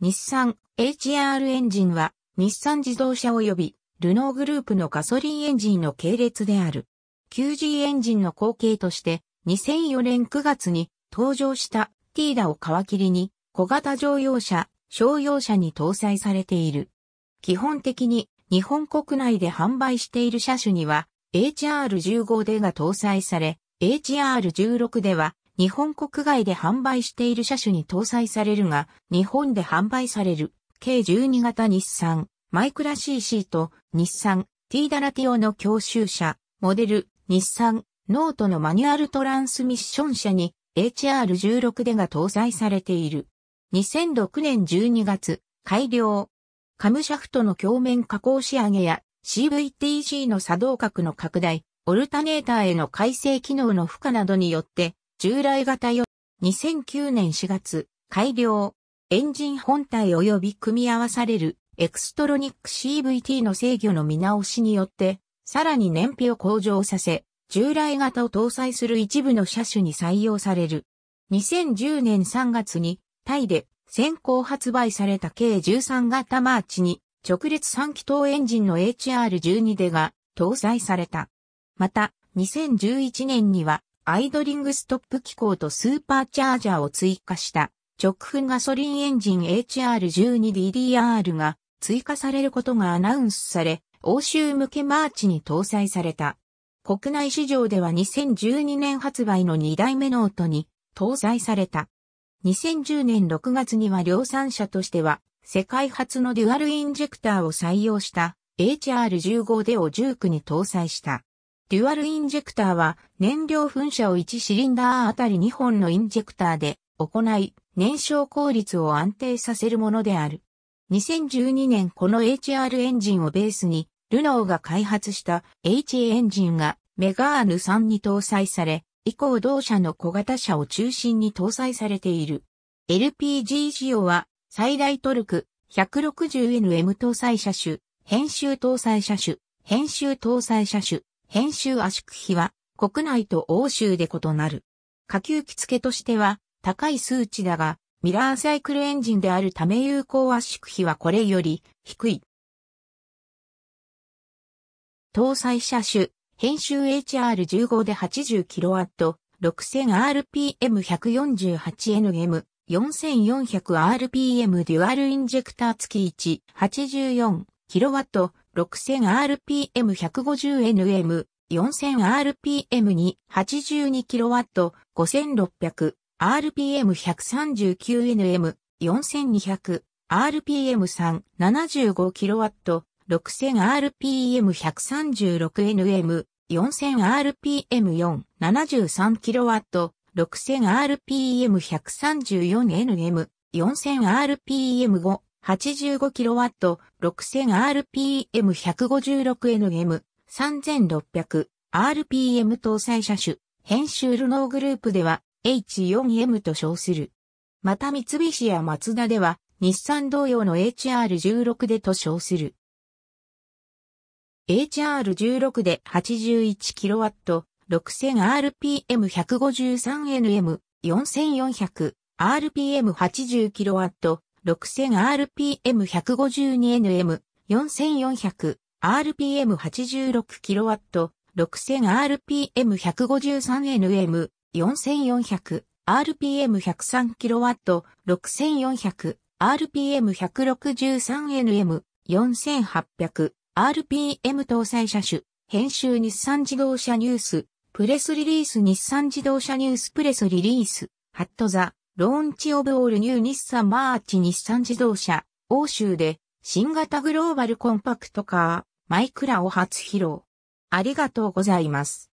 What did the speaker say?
日産 HR エンジンは日産自動車及びルノーグループのガソリンエンジンの系列である。9G エンジンの後継として2004年9月に登場したティーダを皮切りに小型乗用車、商用車に搭載されている。基本的に日本国内で販売している車種には HR15 でが搭載され、HR16 では日本国外で販売している車種に搭載されるが、日本で販売される、計12型日産、マイクラ CC と日産、T ダラティオの教習車、モデル、日産、ノートのマニュアルトランスミッション車に HR16 でが搭載されている。2006年12月、改良。カムシャフトの鏡面加工仕上げや CVTC の作動角の拡大、オルタネーターへの改正機能の負荷などによって従来型よ2009年4月、改良、エンジン本体及び組み合わされるエクストロニック CVT の制御の見直しによって、さらに燃費を向上させ、従来型を搭載する一部の車種に採用される。2010年3月にタイで先行発売された計13型マーチに直列3気筒エンジンの HR12 でが搭載された。また、2011年にはアイドリングストップ機構とスーパーチャージャーを追加した直噴ガソリンエンジン HR12DDR が追加されることがアナウンスされ、欧州向けマーチに搭載された。国内市場では2012年発売の2代目ノートに搭載された。2010年6月には量産車としては世界初のデュアルインジェクターを採用した HR15 デオ19に搭載した。デュアルインジェクターは燃料噴射を1シリンダーあたり2本のインジェクターで行い、燃焼効率を安定させるものである。2012年この HR エンジンをベースに、ルノーが開発した HA エンジンがメガーヌ3に搭載され、以降同社の小型車を中心に搭載されている。LPG 仕様は最大トルク 160nm 搭載車種、編集搭載車種、編集搭載車種、編集圧縮比は国内と欧州で異なる。下級機付けとしては高い数値だが、ミラーサイクルエンジンであるため有効圧縮比はこれより低い。搭載車種、編集 HR15 で 80kW、6000rpm148nm、4400rpm デュアルインジェクター付き 184kW、6000rpm150nm、4000rpm に 82kW、5600、rpm139nm、4200、rpm3、75kW、6000rpm136nm、4000rpm4、73kW、6000rpm134nm、4000rpm5、85kW、6000rpm156nm、3600rpm 搭載車種、編集ルノーグループでは H4M と称する。また三菱やマツダでは日産同様の HR16 でと称する。HR16 で 81kW、6000rpm153nm、4400rpm80kW、6000rpm152nm、4400rpm86kW、6000rpm153nm、4400rpm103kW、6400rpm163nm、4800rpm 搭載車種、編集日産自動車ニュース、プレスリリース日産自動車ニュースプレスリリース、ハットザ、ローンチオブオールニュー日産マーチ日産自動車、欧州で新型グローバルコンパクトカー、マイクラを初披露。ありがとうございます。